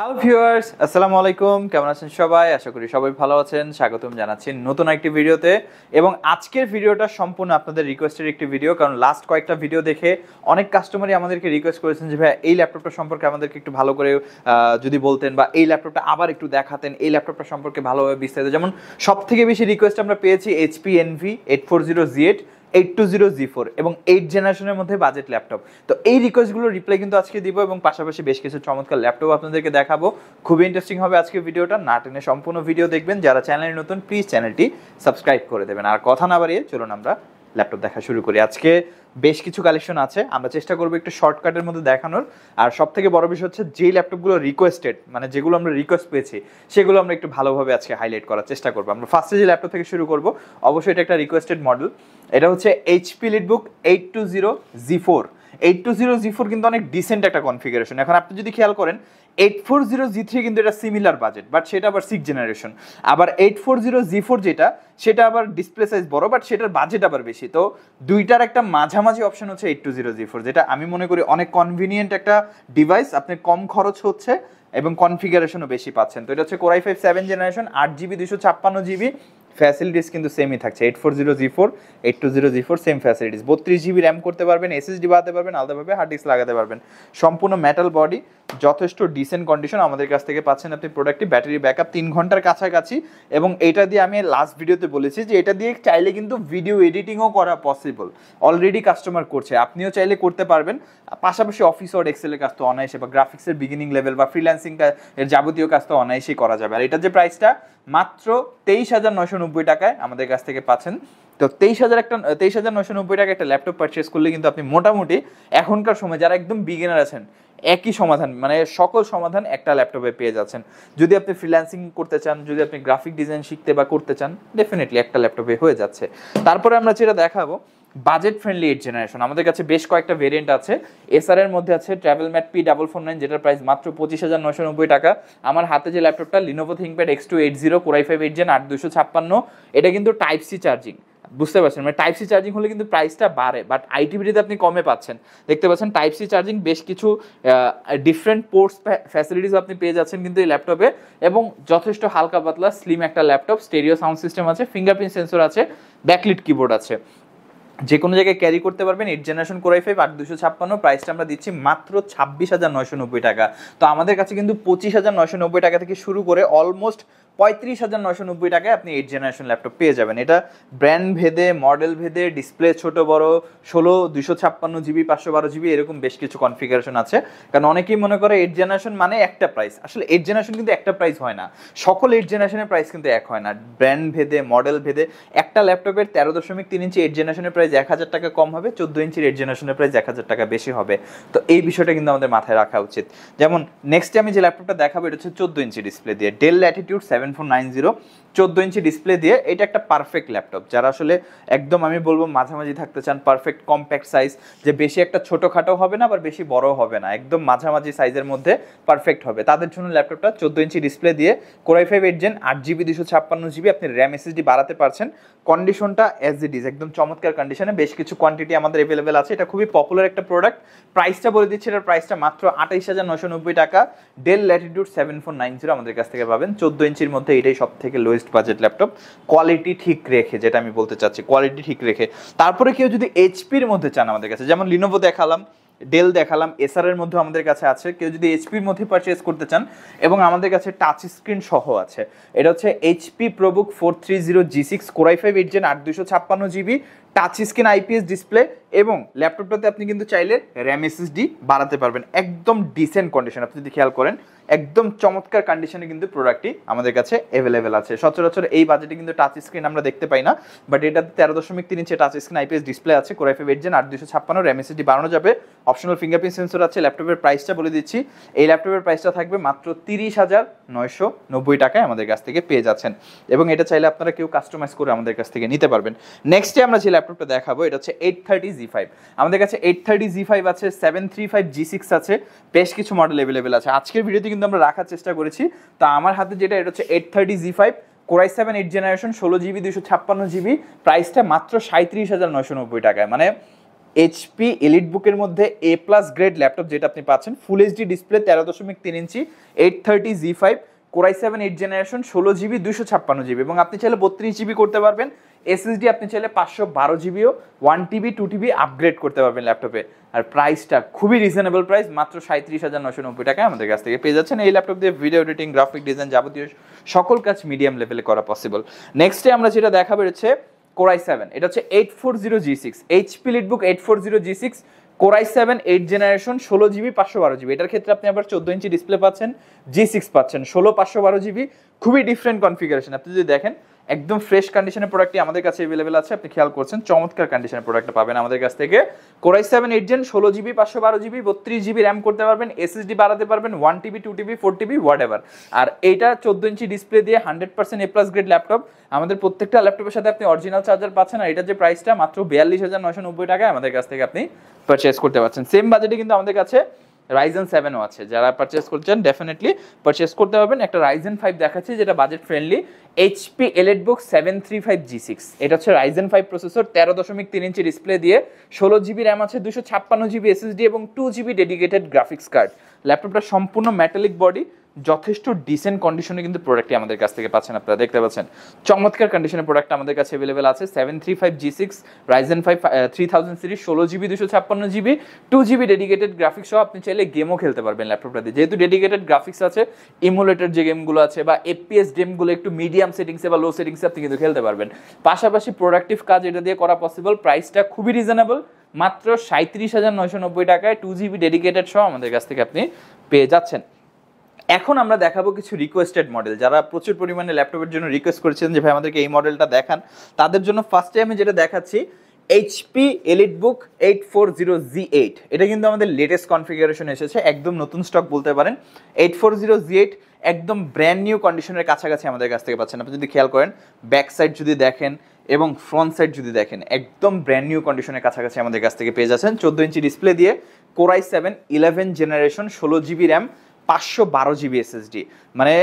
hello viewers আসসালামু আলাইকুম কেমন আছেন সবাই আশা করি সবাই ভালো আছেন স্বাগতম জানাচ্ছি নতুন একটি ভিডিওতে এবং আজকের ভিডিওটা সম্পূর্ণ আপনাদের রিকোয়েস্টের একটি ভিডিও কারণ লাস্ট কয়েকটা ভিডিও দেখে অনেক কাস্টমারই আমাদেরকে রিকোয়েস্ট করেছেন যে ভাই এই ল্যাপটপটা সম্পর্কে আমাদেরকে একটু ভালো করে যদি বলতেন বা এই ল্যাপটপটা আবার একটু দেখাতেন এই ল্যাপটপটা সম্পর্কে ভালোভাবে বিস্তারিত যেমন সব থেকে বেশি রিকোয়েস্ট আমরা পেয়েছি HP envy eight four zero G eight eight two zero G four এবং এইট জেনারেশনের মধ্যে বাজেট ল্যাপটপ তো এই রিকোয়েস্টগুলো রিপ্লাই কিন্তু আজকে দিব এবং পাশাপাশি বেশ কিছু চমৎকার ল্যাপটপ আপনাদেরকে দেখাবো খুবই ইন্টারেস্টিং হবে আজকে ভিডিওটা না টেনে সম্পূর্ণ ভিডিও দেখবেন যারা চ্যানেলে নতুন প্লিজ চ্যানেলটি সাবস্ক্রাইব করে দেবেন আর কথা না বাড়িয়ে চলুন আমরা ল্যাপটপ দেখা শুরু করি আজকে বেশ কিছু কালেকশন আছে আমরা চেষ্টা করবো একটু শর্টকাটের মধ্যে দেখানোর আর সব থেকে বড় বিষয় হচ্ছে যে ল্যাপটপগুলো রিকোয়েস্টেড মানে যেগুলো আমরা রিকোয়েস্ট পেয়েছি সেগুলো আমরা একটু ভালোভাবে আজকে হাইলাইট করার চেষ্টা করবো আমরা ফার্স্টে যে ল্যাপটপ থেকে শুরু করবো অবশ্যই এটা একটা রিকোয়েস্টেড মডেল এটা হচ্ছে HP EliteBook eight two zero G four eight two zero G four কিন্তু অনেক ডিসেন্ট একটা কনফিগারেশন এখন আপনি যদি খেয়াল করেন eight four zero G three কিন্তু এটা সিমিলার বাজেট বাট সেটা আবার সিক্স জেনারেশন আবার eight four zero G four যেটা সেটা আবার ডিসপ্লে সাইজ বড় বাট সেটার বাজেট আবার বেশি তো দুইটার একটা মাঝামাঝি অপশন হচ্ছে eight two zero G four যেটা আমি মনে করি অনেক কনভিনিয়েন্ট একটা ডিভাইস আপনি কম খরচ হচ্ছে এবং কনফিগারেশনও বেশি পাচ্ছেন তো এটা হচ্ছে কোরাই ফাইভ সেভেন জেনারেশন আট জিবি দুশো ছাপ্পান্ন জিবি ফ্যাসিলিটিস কিন্তু সেমই থাকছে eight four zero G four eight two zero G four same facilities বত্রিশ জিবি র্যাম করতে পারবেন এসএসডি বাড়াতে পারবেন আলাদাভাবে হার্ড ডিস্ক লাগাতে পারবেন সম্পূর্ণ মেটাল বডি যথেষ্ট ডিসেন্ট কন্ডিশন আমাদের কাছ থেকে পাচ্ছেন আপনি প্রোডাক্টটি ব্যাটারি ব্যাকআপ তিন ঘন্টার কাছাকাছি এবং এটা দিয়ে আমি লাস্ট ভিডিওতে বলেছি যে এটা দিয়ে চাইলে কিন্তু ভিডিও এডিটিংও করা পসিবল অলরেডি কাস্টমার করছে আপনিও চাইলে করতে পারবেন পাশাপাশি অফিস ওর এক্সেলের কাজ তো অনায়াসে বা গ্রাফিক্সের বিগিনিং লেভেল বা ফ্রিল্যান্সিং এর যাবতীয় কাজ তো অনায়াসেই করা যাবে আর এটা যে প্রাইসটা মাত্র তেইশ হাজার নয়শো নব্বই টাকায় আমাদের কাছ থেকে পাচ্ছেন তো তেইশ হাজার একটা তেইশ হাজার নয়শো নব্বই টাকা একটা ল্যাপটপ পারচেস করলে কিন্তু আপনি মোটামুটি এখনকার সময় যারা একদম বিগিনার আছেন একই সমাধান মানে সকল সমাধান একটা ল্যাপটপে পেয়ে যাচ্ছেন যদি আপনি ফ্রিল্যান্সিং করতে চান যদি আপনি গ্রাফিক ডিজাইন শিখতে বা করতে চান ডেফিনেটলি একটা ল্যাপটপে হয়ে যাচ্ছে তারপরে আমরা যেটা দেখাবো বাজেট ফ্রেন্ডলি এইট জেনারেশন আমাদের কাছে বেশ কয়েকটা ভেরিয়েন্ট আছে এসআর এর মধ্যে আছে travel mate P double four nine যেটার প্রাইস মাত্র পঁচিশ হাজার নশো নব্বই টাকা আমার হাতে যে ল্যাপটপটা Lenovo ThinkPad X two eight zero core i five eight gen আট দুশো ছাপ্পান্ন এটা কিন্তু টাইপ সি চার্জিং বুঝতে পারছেন মানে টাইপ সি চার্জিং হলে কিন্তু প্রাইসটা বাড়ে বাট আইটিভিটিতে আপনি কমে পাচ্ছেন দেখতে পাচ্ছেন টাইপ সি চার্জিং বেশ কিছু ডিফারেন্ট পোর্টস ফ্যাসিলিটিস আপনি পেয়ে যাচ্ছেন কিন্তু এই ল্যাপটপে এবং যথেষ্ট হালকা পাতলা স্লিম একটা ল্যাপটপ স্টেরিও সাউন্ড সিস্টেম আছে ফিঙ্গারপ্রিন্ট সেন্সর আছে ব্যাকলিট কিবোর্ড আছে যে কোনো জায়গায় ক্যারি করতে পারবেন এইট জেনারেশন কোরাই ফাইভ আট দুশো ছাপ্পান্ন প্রাইসটা আমরা দিচ্ছি মাত্র ছাব্বিশ হাজার নয়শো নব্বই টাকা তো আমাদের কাছে কিন্তু পঁচিশ হাজার নয়শো নব্বই টাকা থেকে শুরু করে অলমোস্ট পঁয়ত্রিশ হাজার নয়শো নব্বই টাকায় আপনি এইট জেনারেশন ল্যাপটপ পেয়ে যাবেন এটা ব্র্যান্ড ভেদে মডেল ভেদে ডিসপ্লে ছোট বড় ষোলো দুশো ছাপ্পান্ন জিবি পাঁচশো বারো জিবি এরকম বেশ কিছু কনফিগারেশন আছে কারণ অনেকেই মনে করে এইট জেনারেশন মানে একটা প্রাইস আসলে এইট জেনারেশন কিন্তু একটা প্রাইস হয় না সকল এইট জেনারেশনের প্রাইস কিন্তু এক হয় না ব্র্যান্ড ভেদে মডেল ভেদে একটা ল্যাপটপের তেরো দশমিক তিন ইঞ্চি এইট জেনারেশনের প্রাইস এক হাজার টাকা কম হবে চোদ্দো ইঞ্চির এইট জেনারেশনের প্রাইস এক হাজার টাকা বেশি হবে তো এই বিষয়টা কিন্তু আমাদের মাথায় রাখা উচিত যেমন নেক্সটে আমি যে ল্যাপটপটা দেখাবো এটা হচ্ছে চোদ্দো ইঞ্চি ডিসপ্লে দিয়ে ডেল অ্যাটিটিউড সেভেন 7490 চোদ্দ ইঞ্চি ডিসপ্লে দিয়ে এটা একটা পারফেক্ট ল্যাপটপ যারা আসলে একদম আমি বলবো মাঝামাঝি থাকতে চান পারফেক্ট কম্প্যাক্ট সাইজ যে বেশি একটা ছোটোখাটো হবে না আবার বেশি বড় হবে না একদম মাঝামাঝি সাইজের মধ্যে পারফেক্ট হবে তাদের জন্য ল্যাপটপটা চোদ্দো ইঞ্চি ডিসপ্লে দিয়ে কোরাই ফাইভ এইট জেন আট জিবি দুশো ছাপ্পান্ন জিবি আপনি র্যাম এসএসডি বাড়াতে পারছেন কন্ডিশনটা এস ইট ইজ একদম চমৎকার কন্ডিশনে বেশ কিছু কোয়ান্টিটি আমাদের অ্যাভেলেবেল আছে এটা খুবই পপুলার একটা প্রোডাক্ট প্রাইসটা বলে দিচ্ছি এটার প্রাইসটা মাত্র আঠাইশ হাজার নশো নব্বই টাকা Dell Latitude seven four nine zero আমাদের কাছ থেকে পাবেন চোদ্দো ইঞ্চির মধ্যে এটাই সব থেকে lowest lowest budget laptop quality ঠিক রেখে যেটা আমি বলতে চাচ্ছি কোয়ালিটি ঠিক রেখে তারপরে কেউ যদি এইচপির মধ্যে চান আমাদের কাছে যেমন লিনোভো দেখালাম ডেল দেখালাম এসআর এর মধ্যে আমাদের কাছে আছে কেউ যদি এইচপির মধ্যে পারচেস করতে চান এবং আমাদের কাছে টাচ স্ক্রিন সহ আছে এটা হচ্ছে HP ProBook four three zero G six core i five eight gen আট দুশো ছাপ্পান্ন GB touch screen IPS display এবং ল্যাপটপটাতে আপনি কিন্তু চাইলে র্যাম এসএসডি বাড়াতে পারবেন একদম ডিসেন্ট কন্ডিশন আপনি যদি খেয়াল করেন একদম চমৎকার কন্ডিশনে কিন্তু প্রোডাক্টটি আমাদের কাছে অ্যাভেলেবেল আছে সচরাচর এই বাজেটে কিন্তু টাচ স্ক্রিন আমরা দেখতে পাই না বাট এটাতে তেরো দশমিক তিন ইঞ্চে টাচ স্ক্রিন আইপিএস ডিসপ্লে আছে কোরআই ফাইভ এইট আট দুশো ছাপ্পান্ন র্যাম এসএসডি বাড়ানো যাবে অপশনাল ফিঙ্গারপ্রিন্ট সেন্সর আছে ল্যাপটপের প্রাইসটা বলে দিচ্ছি এই ল্যাপটপের প্রাইসটা থাকবে মাত্র তিরিশ হাজার নয়শো নব্বই টাকায় আমাদের কাছ থেকে পেয়ে যাচ্ছেন এবং এটা চাইলে আপনারা কেউ কাস্টমাইজ করে আমাদের কাছ থেকে নিতে পারবেন নেক্সট ডে আমরা যে ল্যাপটপ ল্যাপটপটা দেখাবো এটা হচ্ছে এইট থার্টি জি ফাইভ আমাদের কাছে এইট থার্টি জি ফাইভ আছে seven three five G six আছে বেশ কিছু মডেল অ্যাভেলেবেল আছে আজকের ভিডিওতে কিন্তু আমরা রাখার চেষ্টা করেছি তো আমার হাতে যেটা এটা হচ্ছে eight thirty G five core i seven eight generation ষোলো জিবি দুশো ছাপ্পান্ন জিবি প্রাইসটা মাত্র সাঁত্রিশ হাজার নশো নব্বই টাকায় মানে এইচপি এলিট বুকের মধ্যে এ প্লাস গ্রেড ল্যাপটপ যেটা আপনি পাচ্ছেন ফুল এইচডি ডিসপ্লে তেরো দশমিক তিন ইঞ্চি eight thirty G five core i seven eight generation ষোলো জিবি দুশো ছাপ্পান্ন জিবি এবং আপনি চাইলে বত্রিশ জিবি করতে পারবেন এসএসডি আপনি চাইলে পাঁচশো বারো জিবিও one TB two TB upgrade করতে পারবেন ল্যাপটপে আর প্রাইসটা খুবই রিজনেবল প্রাইস মাত্র সাঁত্রিশ হাজার নশো নব্বই টাকায় আমাদের কাছ থেকে পেয়ে যাচ্ছেন এই ল্যাপটপ দিয়ে ভিডিও এডিটিং গ্রাফিক ডিজাইন যাবতীয় সকল কাজ মিডিয়াম লেভেলে করা পসিবল নেক্সটে আমরা যেটা দেখা বেরোচ্ছে কোরাই সেভেন এটা হচ্ছে eight four zero G six HP EliteBook eight four zero G six core i seven eight generation ষোলো জিবি পাঁচশো বারো জিবি এটার ক্ষেত্রে আপনি আবার চোদ্দো ইঞ্চি ডিসপ্লে পাচ্ছেন জি সিক্স পাচ্ছেন ষোলো পাঁচশো বারো জিবি খুবই ডিফারেন্ট কনফিগারেশন আপনি যদি দেখেন একদম ফ্রেশ কন্ডিশনের প্রোডাক্টটি আমাদের কাছে অ্যাভেলেবেল আছে আপনি খেয়াল করছেন চমৎকার কন্ডিশনের প্রোডাক্ট পাবেন আমাদের কাছ থেকে কোরাই সেভেন এইট জেন ষোলো জিবি পাঁচশো বারো জিবি বত্রিশ জিবি র্যাম করতে পারবেন এসএসডি বাড়াতে পারবেন one TB two TB four TB whatever আর এইটা চোদ্দ ইঞ্চি ডিসপ্লে দিয়ে hundred percent A plus grade laptop আমাদের প্রত্যেকটা ল্যাপটপের সাথে আপনি অরিজিনাল চার্জার পাচ্ছেন আর এটার যে প্রাইসটা মাত্র বিয়াল্লিশ হাজার নশো নব্বই টাকায় আমাদের কাছ থেকে আপনি পারচেস করতে পারছেন সেম বাজেটে কিন্তু আমাদের কাছে রাইজেন সেভেনও আছে যারা পারচেস করছেন ডেফিনেটলি পারচেস করতে পারবেন একটা রাইজেন ফাইভ দেখাচ্ছে যেটা budget friendly HP EliteBook seven three five G six এটা হচ্ছে রাইজেন ফাইভ প্রসেসর তেরো দশমিক তিন ইঞ্চি ডিসপ্লে দিয়ে ষোলো জিবি র্যাম আছে দুশো ছাপ্পান্ন জিবি এসএসডি এবং two GB dedicated graphics card ল্যাপটপটা সম্পূর্ণ ম্যাটালিক বডি যথেষ্ট ডিসেন্ট কন্ডিশনে কিন্তু প্রোডাক্টটি আমাদের কাছ থেকে পাচ্ছেন আপনারা দেখতে পাচ্ছেন চমৎকার কন্ডিশনের প্রোডাক্ট আমাদের কাছে অ্যাভেলেবেল আছে seven three five G six Ryzen five three thousand series ষোলো জিবি দুশো ছাপ্পান্ন GB two GB dedicated graphics সহ আপনি চাইলে গেমও খেলতে পারবেন ল্যাপটপটা দিয়ে যেহেতু ডেডিকেটেড গ্রাফিক্স আছে ইমুলেটেড যে গেমগুলো আছে বা এপিএস গেমগুলো একটু মিডিয়াম সেটিংসে বা লো সেটিংসে আপনি কিন্তু খেলতে পারবেন পাশাপাশি প্রোডাক্টিভ কাজ এটা দিয়ে করা পসিবল প্রাইসটা খুবই রিজনেবল মাত্র সাঁত্রিশ হাজার নয়শো নব্বই টাকায় টু জিবি ডেডিকেটেড সহ আমাদের কাছ থেকে আপনি পেয়ে যাচ্ছেন এখন আমরা দেখাবো কিছু রিকোয়েস্টেড মডেল যারা প্রচুর পরিমাণে ল্যাপটপের জন্য রিকোয়েস্ট করেছেন যে ভাই আমাদেরকে এই মডেলটা দেখান তাদের জন্য ফার্স্টে আমি যেটা দেখাচ্ছি HP EliteBook eight four zero G eight এটা কিন্তু আমাদের লেটেস্ট কনফিগারেশন এসেছে একদম নতুন স্টক বলতে পারেন eight four zero G eight একদম ব্র্যান্ড নিউ কন্ডিশনের কাছাকাছি আমাদের কাছ থেকে পাচ্ছেন আপনি যদি খেয়াল করেন ব্যাক সাইড যদি দেখেন এবং ফ্রন্ট সাইড যদি দেখেন একদম ব্র্যান্ড নিউ কন্ডিশনের কাছাকাছি আমাদের কাছ থেকে পেয়ে যাচ্ছেন চোদ্দো ইঞ্চি ডিসপ্লে দিয়ে কোরাই সেভেন ইলেভেন জেনারেশন ষোলো জিবি র্যাম পাঁচশো বারো জিবি এসএসডি মানে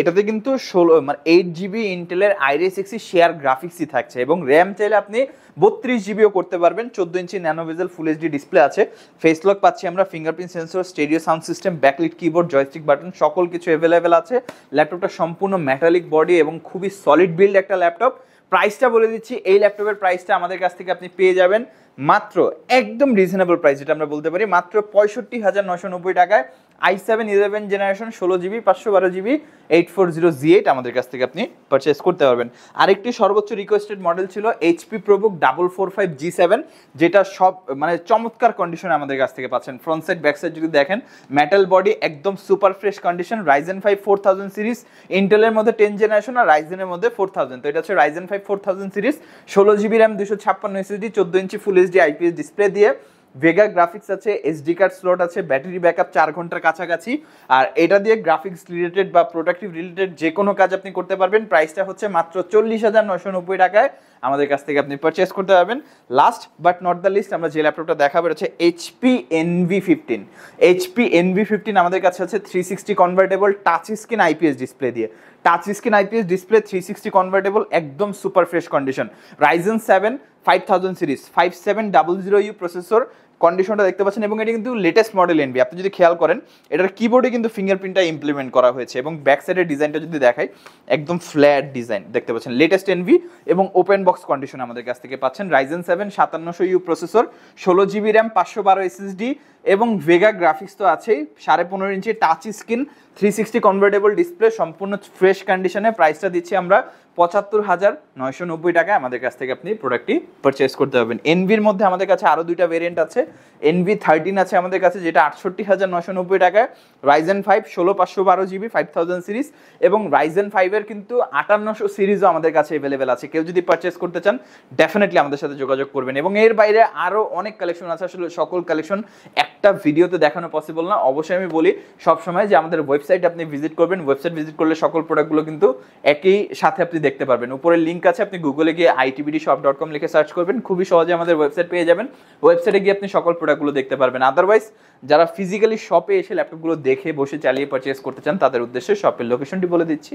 এটাতে কিন্তু ষোলো মানে এইট জিবি ইন্টেলের আইরে সিক্সি শেয়ার গ্রাফিক্সই থাকছে এবং র্যাম চাইলে আপনি বত্রিশ জিবিও করতে পারবেন চোদ্দো ইঞ্চি ভিজেল ফুল এইচডি ডিসপ্লে আছে ফেস লক পাচ্ছি আমরা fingerprint sensor stereo sound system backlit keyboard joystick button সকল কিছু অ্যাভেলেবেল আছে ল্যাপটপটা সম্পূর্ণ ম্যাটালিক বডি এবং খুবই সলিড বিল্ড একটা ল্যাপটপ প্রাইসটা বলে দিচ্ছি এই ল্যাপটপের প্রাইসটা আমাদের কাছ থেকে আপনি পেয়ে যাবেন মাত্র একদম রিজনেবল প্রাইস যেটা আমরা বলতে পারি মাত্র পঁয়ষট্টি হাজার নশো নব্বই টাকায় আই সেভেন ইলেভেন জেনারেশন ষোলো জিবি পাঁচশো বারো GB eight four zero G eight আমাদের কাছ থেকে আপনি পারচেস করতে পারবেন আরেকটি সর্বোচ্চ রিকোয়েস্টেড মডেল ছিল HP ProBook double four five G seven যেটা সব মানে চমৎকার কন্ডিশনে আমাদের কাছ থেকে পাচ্ছেন ফ্রন্ট সাইড ব্যাক সাইড যদি দেখেন মেটাল বডি একদম super fresh condition Ryzen five four thousand series ইন্টেলের মধ্যে টেন জেনারেশন আর রাইজেনের মধ্যে ফোর থাউজেন্ড তো এটা হচ্ছে Ryzen five four thousand series ষোলো জিবি র্যাম দুশো ছাপ্পান্ন এসএসডি চোদ্দো ইঞ্চি ফুল এলএসডি আইপিএস ডিসপ্লে দিয়ে ভেগা গ্রাফিক্স আছে এসডি কার্ড স্লট আছে ব্যাটারি ব্যাক আপ চার ঘন্টার কাছাকাছি আর এটা দিয়ে গ্রাফিক্স রিলেটেড বা প্রোডাক্টিভ রিলেটেড যে কোনো কাজ আপনি করতে পারবেন প্রাইসটা হচ্ছে মাত্র চল্লিশ হাজার নশো নব্বই টাকায় আমাদের কাছ থেকে আপনি পারচেস করতে পারবেন last but not the least আমরা যে ল্যাপটপটা দেখাবো হচ্ছে HP Envy fifteen HP Envy fifteen আমাদের কাছে আছে three sixty convertible touch screen IPS display দিয়ে touch screen IPS display three sixty convertible একদম super fresh condition Ryzen seven 5000 series 5700U processor কন্ডিশনটা দেখতে পাচ্ছেন এবং এটা কিন্তু লেটেস্ট মডেল এনবি আপনি যদি খেয়াল করেন এটার কিবোর্ডে কিন্তু ফিঙ্গারপ্রিন্টটা ইমপ্লিমেন্ট করা হয়েছে এবং ব্যাক সাইডের ডিজাইনটা যদি দেখাই একদম ফ্ল্যাট ডিজাইন দেখতে পাচ্ছেন লেটেস্ট এনভি এবং ওপেন বক্স কন্ডিশন আমাদের কাছ থেকে পাচ্ছেন রাইজেন সেভেন সাতান্নশো ইউ প্রসেসর ষোলো জিবি র্যাম পাঁচশো বারো এসএসডি এবং ভেগা গ্রাফিক্স তো আছেই সাড়ে পনেরো ইঞ্চি touch screen three sixty convertible display সম্পূর্ণ ফ্রেশ কন্ডিশনে প্রাইসটা দিচ্ছি আমরা পঁচাত্তর হাজার নয়শো নব্বই টাকায় আমাদের কাছ থেকে আপনি প্রোডাক্টটি পারচেস করতে পারবেন এনভির মধ্যে আমাদের কাছে আরও দুইটা ভেরিয়েন্ট আছে এনভি থার্টিন আছে আমাদের কাছে যেটা আটষট্টি হাজার নশো নব্বই টাকায় রাইজেন ফাইভ ষোলো পাঁচশো বারো জিবি ফাইভ থাউজেন্ড সিরিজ এবং রাইজেন ফাইভের কিন্তু আটান্নশো সিরিজও আমাদের কাছে অ্যাভেলেবেল আছে কেউ যদি পারচেস করতে চান ডেফিনেটলি আমাদের সাথে যোগাযোগ করবেন এবং এর বাইরে আরও অনেক কালেকশন আছে আসলে সকল কালেকশন একটা ভিডিওতে দেখানো পসিবল না অবশ্যই আমি বলি সবসময় যে আমাদের ওয়েবসাইট আপনি ভিজিট করবেন ওয়েবসাইট ভিজিট করলে সকল প্রোডাক্টগুলো কিন্তু একই সাথে আপনি দেখতে পারবেন উপরের লিঙ্ক আছে আপনি গুগলে গিয়ে আইটিবিডি শপ ডট কম লিখে সার্চ করবেন খুবই সহজে আমাদের ওয়েবসাইট পেয়ে যাবেন ওয়েবসাইটে গিয়ে আপনি সকল প্রোডাক্টগুলো দেখতে পারবেন আদারওয়াইজ যারা ফিজিক্যালি শপে এসে ল্যাপটপগুলো দেখে বসে চালিয়ে পারচেস করতে চান তাদের উদ্দেশ্যে শপের লোকেশনটি বলে দিচ্ছি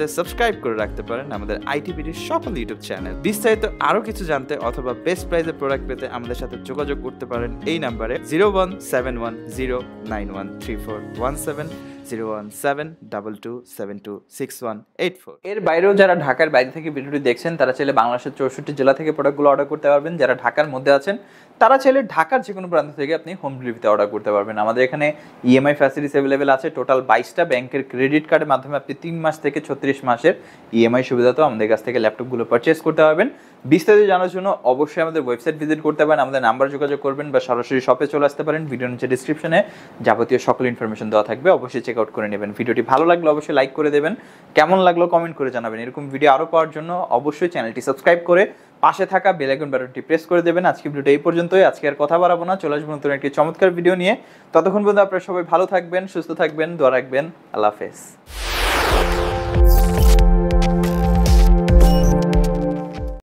জানতে সাবস্ক্রাইব করে রাখতে পারেন আমাদের আইটিভিটির সকল ইউটিউব চ্যানেল বিস্তারিত আরও কিছু জানতে অথবা বেস্ট প্রাইজে প্রোডাক্ট পেতে আমাদের সাথে যোগাযোগ করতে পারেন এই নাম্বারে zero one seven one zero nine one three four one seven zero one seven double two seven two six one eight four এর বাইরেও যারা ঢাকার বাইরে থেকে ভিডিওটি দেখছেন তারা চাইলে বাংলাদেশের চৌষট্টি জেলা থেকে প্রোডাক্টগুলো অর্ডার করতে পারবেন যারা ঢাকার মধ্যে আছেন তারা চাইলে ঢাকার যে কোনো প্রান্ত থেকে আপনি হোম ডেলিভারিতে অর্ডার করতে পারবেন আমাদের এখানে ইএমআই ফ্যাসিলিটিস অ্যাভেলেবেল আছে টোটাল বাইশটা ব্যাংকের ক্রেডিট কার্ডের মাধ্যমে আপনি তিন মাস থেকে ছত্রিশ মাসের ইএমআই e সুবিধাতেও আমাদের কাছ থেকে ল্যাপটপগুলো পারচেস করতে পারবেন বিস্তারিত জানার জন্য অবশ্যই আমাদের ওয়েবসাইট ভিজিট করতে পারেন আমাদের নাম্বার যোগাযোগ করবেন বা সরাসরি শপে চলে আসতে পারেন ভিডিও নিচে ডিসক্রিপশনে যাবতীয় সকল ইনফরমেশন দেওয়া থাকবে অবশ্যই চেক আউট করে নেবেন ভিডিওটি ভালো লাগলে অবশ্যই লাইক করে দেবেন কেমন লাগলো কমেন্ট করে জানাবেন এরকম ভিডিও আরও পাওয়ার জন্য অবশ্যই চ্যানেলটি সাবস্ক্রাইব করে পাশে থাকা বেলাইকন বাটনটি প্রেস করে দেবেন আজকে ভিডিওটি এই পর্যন্তই আজকে আর কথা বাড়াবো না চলে আসবো নতুন একটি চমৎকার ভিডিও নিয়ে ততক্ষণ পর্যন্ত আপনারা সবাই ভালো থাকবেন সুস্থ থাকবেন দোয়া রাখবেন আল্লাহ হাফেজ